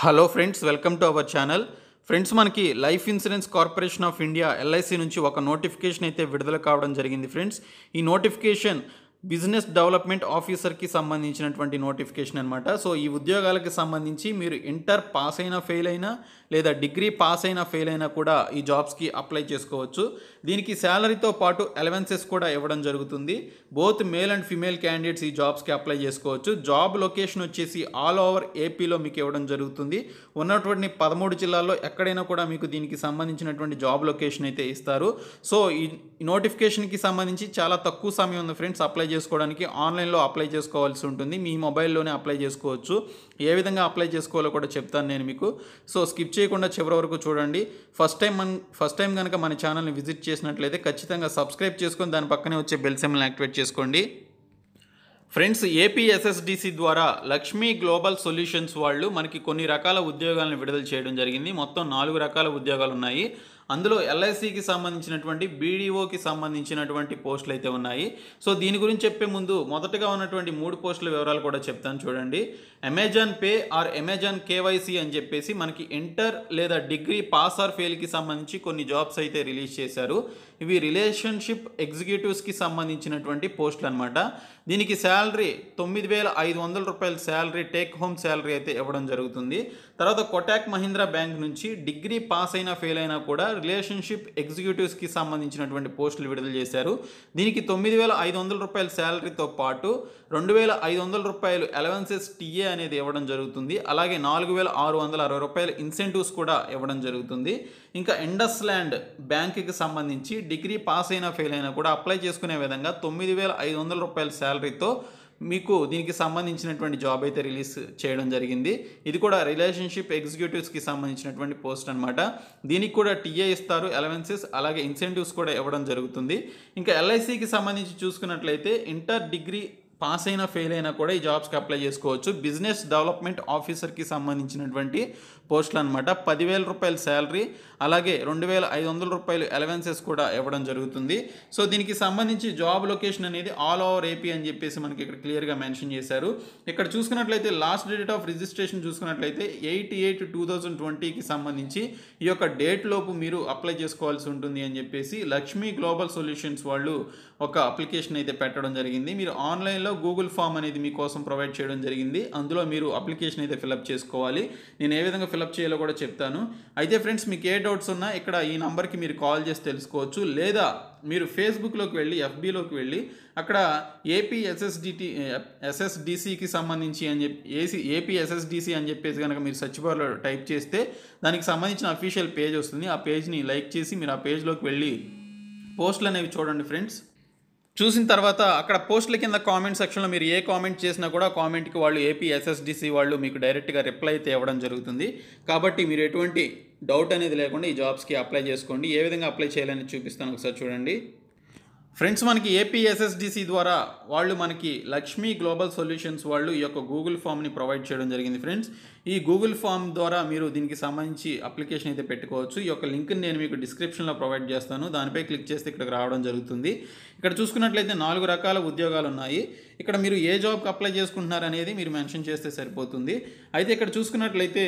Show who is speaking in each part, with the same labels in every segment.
Speaker 1: hello friends welcome to our channel friends మనకి life insurance corporation of India LIC నుంచి ఒక notification అయితే విడుదల కావడం జరిగింది ఫ్రెండ్స్ ఈ నోటిఫికేషన్ బిజినెస్ డెవలప్మెంట్ ఆఫీసర్కి సంబంధించినటువంటి నోటిఫికేషన్ అనమాట సో ఈ ఉద్యోగాలకి సంబంధించి మీరు ఇంటర్ పాస్ అయినా ఫెయిల్ అయినా లేదా డిగ్రీ పాస్ అయినా ఫెయిల్ అయినా కూడా ఈ జాబ్స్కి అప్లై చేసుకోవచ్చు దీనికి శాలరీతో పాటు అలవెన్సెస్ కూడా ఇవ్వడం జరుగుతుంది both male and female candidates ఈ జాబ్స్కి అప్లై చేసుకోవచ్చు జాబ్ లొకేషన్ వచ్చేసి ఆల్ ఓవర్ ఏపీలో మీకు ఇవ్వడం జరుగుతుంది ఉన్నటువంటి పదమూడు జిల్లాల్లో ఎక్కడైనా కూడా మీకు దీనికి సంబంధించినటువంటి జాబ్ లొకేషన్ అయితే ఇస్తారు సో ఈ నోటిఫికేషన్కి సంబంధించి చాలా తక్కువ సమయం ఉంది ఫ్రెండ్స్ అప్లై చేసుకోవడానికి ఆన్లైన్లో అప్లై చేసుకోవాల్సి ఉంటుంది మీ మొబైల్లోనే అప్లై చేసుకోవచ్చు ఏ విధంగా అప్లై చేసుకోవాలో కూడా చెప్తాను నేను మీకు సో స్కిప్ చేయకుండా చివరి వరకు చూడండి ఫస్ట్ టైం మన ఫస్ట్ టైం కనుక మన ఛానల్ని విజిట్ చేసినట్లయితే ఖచ్చితంగా సబ్స్క్రైబ్ చేసుకొని దాని పక్కనే వచ్చే బెల్ సెమ్ని యాక్టివేట్ చేసుకోండి ఫ్రెండ్స్ ఏపీఎస్ఎస్డిసి ద్వారా లక్ష్మీ గ్లోబల్ సొల్యూషన్స్ వాళ్ళు మనకి కొన్ని రకాల ఉద్యోగాలను విడుదల చేయడం జరిగింది మొత్తం నాలుగు రకాల ఉద్యోగాలు ఉన్నాయి అందులో ఎల్ఐసికి సంబంధించినటువంటి బీడీఓకి సంబంధించినటువంటి పోస్టులు అయితే ఉన్నాయి సో దీని గురించి చెప్పే ముందు మొదటగా ఉన్నటువంటి మూడు పోస్టుల వివరాలు కూడా చెప్తాను చూడండి Amazon pay or Amazon KYC అని చెప్పేసి మనకి ఇంటర్ లేదా డిగ్రీ పాస్ ఆర్ ఫెయిల్కి సంబంధించి కొన్ని జాబ్స్ అయితే రిలీజ్ చేశారు ఇవి రిలేషన్షిప్ ఎగ్జిక్యూటివ్స్కి సంబంధించినటువంటి పోస్టులు అనమాట దీనికి శాలరీ తొమ్మిది వేల ఐదు వందల రూపాయల శాలరీ టేక్ హోమ్ శాలరీ అయితే ఇవ్వడం జరుగుతుంది తర్వాత కొటాక్ మహీంద్రా బ్యాంక్ నుంచి డిగ్రీ పాస్ అయినా ఫెయిల్ అయినా కూడా రిలేషన్షిప్ ఎగ్జిక్యూటివ్స్కి సంబంధించినటువంటి పోస్టులు విడుదల చేశారు దీనికి తొమ్మిది వేల ఐదు వందల రూపాయల శాలరీతో పాటు రెండు వేల ఐదు వందల రూపాయలు అలవెన్సెస్ టీఏ అనేది ఇవ్వడం జరుగుతుంది అలాగే నాలుగు వేల ఆరు వందల అరవై రూపాయల ఇన్సెంటివ్స్ కూడా ఇవ్వడం జరుగుతుంది ఇంకా ఇండస్ ల్యాండ్ బ్యాంక్కి సంబంధించి డిగ్రీ పాస్ అయినా ఫెయిల్ అయినా కూడా అప్లై చేసుకునే విధంగా తొమ్మిది వేల ఐదు వందల రూపాయల శాలరీతో మీకు దీనికి సంబంధించినటువంటి జాబ్ అయితే రిలీజ్ చేయడం జరిగింది ఇది కూడా రిలేషన్షిప్ ఎగ్జిక్యూటివ్స్కి సంబంధించినటువంటి పోస్ట్ అనమాట దీనికి కూడా టీఏ ఇస్తారు అలవెన్సెస్ అలాగే ఇన్సెంటివ్స్ కూడా ఇవ్వడం జరుగుతుంది ఇంకా ఎల్ఐసికి సంబంధించి చూసుకున్నట్లయితే ఇంటర్ డిగ్రీ పాస్ అయినా ఫెయిల్ అయినా కూడా ఈ జాబ్స్కి అప్లై చేసుకోవచ్చు బిజినెస్ డెవలప్మెంట్ ఆఫీసర్కి సంబంధించినటువంటి పోస్టులు అనమాట పదివేల రూపాయల శాలరీ అలాగే రెండు వేల ఐదు వందల రూపాయలు అలవెన్సెస్ కూడా ఇవ్వడం జరుగుతుంది సో దీనికి సంబంధించి జాబ్ లొకేషన్ అనేది ఆల్ ఓవర్ ఏపీ అని చెప్పేసి మనకి ఇక్కడ క్లియర్గా మెన్షన్ చేశారు ఇక్కడ చూసుకున్నట్లయితే లాస్ట్ డేట్ ఆఫ్ రిజిస్ట్రేషన్ చూసుకున్నట్లయితే ఎయిట్ ఎయిట్ టూ థౌజండ్ ట్వంటీకి సంబంధించి ఈ యొక్క డేట్ లోపు మీరు అప్లై చేసుకోవాల్సి ఉంటుంది అని చెప్పేసి లక్ష్మీ గ్లోబల్ సొల్యూషన్స్ వాళ్ళు ఒక అప్లికేషన్ అయితే పెట్టడం జరిగింది మీరు ఆన్లైన్లో కింద గూగుల్ ఫామ్ అనేది మీకోసం ప్రొవైడ్ చేయడం జరిగింది అందులో మీరు అప్లికేషన్ అయితే ఫిలప్ చేసుకోవాలి నేను ఏ విధంగా ఫిలప్ చేయాలో కూడా చెప్తాను అయితే ఫ్రెండ్స్ మీకు ఏ డౌట్స్ ఉన్నా ఇక్కడ ఈ నంబర్కి మీరు కాల్ చేసి తెలుసుకోవచ్చు లేదా మీరు ఫేస్బుక్లోకి వెళ్ళి ఎఫ్బీలోకి వెళ్ళి అక్కడ ఏపీ ఎస్ఎస్డిటి ఎస్ఎస్డిసికి సంబంధించి అని చెప్పి ఏసీ ఏపీ ఎస్ఎస్డిసి అని చెప్పేసి కనుక మీరు సర్చ్ బార్లో టైప్ చేస్తే దానికి సంబంధించిన అఫీషియల్ పేజ్ వస్తుంది ఆ పేజ్ని లైక్ చేసి మీరు ఆ పేజ్లోకి వెళ్ళి పోస్టులు అనేవి చూడండి ఫ్రెండ్స్ చూసిన తర్వాత అక్కడ పోస్టుల కింద కామెంట్ సెక్షన్లో మీరు ఏ కామెంట్ చేసినా కూడా కామెంట్కి వాళ్ళు ఏపీ ఎస్ఎస్డిసి వాళ్ళు మీకు డైరెక్ట్గా రిప్లై అయితే ఇవ్వడం జరుగుతుంది కాబట్టి మీరు ఎటువంటి డౌట్ అనేది లేకుండా ఈ జాబ్స్కి అప్లై చేసుకోండి ఏ విధంగా అప్లై చేయాలని చూపిస్తాను ఒకసారి చూడండి ఫ్రెండ్స్ మనకి ఏపీఎస్ఎస్డిసి ద్వారా వాళ్ళు మనకి లక్ష్మీ గ్లోబల్ సొల్యూషన్స్ వాళ్ళు ఈ యొక్క గూగుల్ ఫామ్ని ప్రొవైడ్ చేయడం జరిగింది ఫ్రెండ్స్ ఈ గూగుల్ ఫామ్ ద్వారా మీరు దీనికి సంబంధించి అప్లికేషన్ అయితే పెట్టుకోవచ్చు ఈ యొక్క లింక్ని నేను మీకు డిస్క్రిప్షన్లో ప్రొవైడ్ చేస్తాను దానిపై క్లిక్ చేస్తే ఇక్కడికి రావడం జరుగుతుంది ఇక్కడ చూసుకున్నట్లయితే నాలుగు రకాల ఉద్యోగాలు ఉన్నాయి ఇక్కడ మీరు ఏ జాబ్కి అప్లై చేసుకుంటున్నారు అనేది మీరు మెన్షన్ చేస్తే సరిపోతుంది అయితే ఇక్కడ చూసుకున్నట్లయితే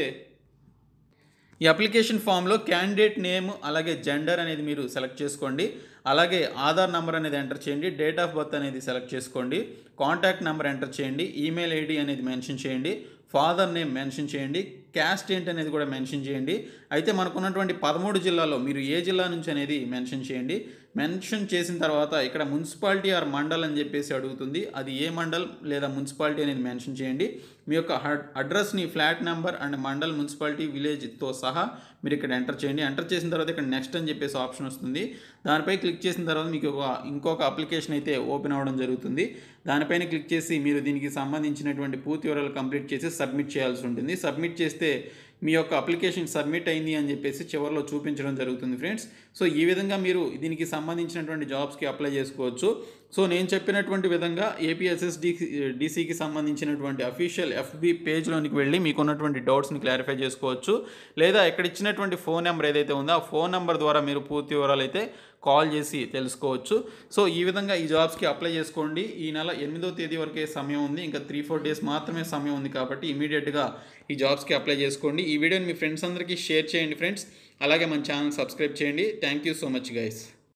Speaker 1: ఈ అప్లికేషన్ ఫామ్లో క్యాండిడేట్ నేమ్ అలాగే జెండర్ అనేది మీరు సెలెక్ట్ చేసుకోండి అలాగే ఆధార్ నెంబర్ అనేది ఎంటర్ చేయండి డేట్ ఆఫ్ బర్త్ అనేది సెలెక్ట్ చేసుకోండి కాంటాక్ట్ నెంబర్ ఎంటర్ చేయండి ఈమెయిల్ ఐడి అనేది మెన్షన్ చేయండి ఫాదర్ నేమ్ మెన్షన్ చేయండి క్యాస్ట్ ఏంటనేది కూడా మెన్షన్ చేయండి అయితే మనకున్నటువంటి పదమూడు జిల్లాలో మీరు ఏ జిల్లా నుంచి అనేది మెన్షన్ చేయండి మెన్షన్ చేసిన తర్వాత ఇక్కడ మున్సిపాలిటీ ఆర్ మండల్ అని చెప్పేసి అడుగుతుంది అది ఏ మండల్ లేదా మున్సిపాలిటీ అనేది మెన్షన్ చేయండి మీ యొక్క అడ్రస్ని flat number and mandal municipality విలేజ్తో సహా మీరు ఇక్కడ ఎంటర్ చేయండి ఎంటర్ చేసిన తర్వాత ఇక్కడ నెక్స్ట్ అని చెప్పేసి ఆప్షన్ వస్తుంది దానిపై క్లిక్ చేసిన తర్వాత మీకు ఒక ఇంకొక అప్లికేషన్ అయితే ఓపెన్ అవ్వడం జరుగుతుంది దానిపైన క్లిక్ చేసి మీరు దీనికి సంబంధించినటువంటి పూర్తి వివరాలు కంప్లీట్ చేసి సబ్మిట్ చేయాల్సి ఉంటుంది సబ్మిట్ చేస్తే మీ యొక్క అప్లికేషన్ సబ్మిట్ అయింది అని చెప్పేసి చివరిలో చూపించడం జరుగుతుంది ఫ్రెండ్స్ సో ఈ విధంగా మీరు దీనికి సంబంధించినటువంటి జాబ్స్కి అప్లై చేసుకోవచ్చు సో నేను చెప్పినటువంటి విధంగా ఏపీఎస్ఎస్డి డిసికి సంబంధించినటువంటి అఫీషియల్ ఎఫ్బి పేజ్లోనికి వెళ్ళి మీకున్నటువంటి డౌట్స్ని క్లారిఫై చేసుకోవచ్చు లేదా ఇక్కడ ఇచ్చినటువంటి ఫోన్ నెంబర్ ఏదైతే ఉందో ఆ ఫోన్ నెంబర్ ద్వారా మీరు పూర్తి వివరాలు అయితే కాల్ చేసి తెలుసుకోవచ్చు సో ఈ విధంగా ఈ జాబ్స్కి అప్లై చేసుకోండి ఈ నెల ఎనిమిదో తేదీ వరకే సమయం ఉంది ఇంకా త్రీ ఫోర్ డేస్ మాత్రమే సమయం ఉంది కాబట్టి ఇమీడియట్గా ఈ జాబ్స్కి అప్లై చేసుకోండి ఈ వీడియోని మీ ఫ్రెండ్స్ అందరికీ షేర్ చేయండి ఫ్రెండ్స్ అలాగే మన ఛానల్ సబ్స్క్రైబ్ చేయండి thank you so much guys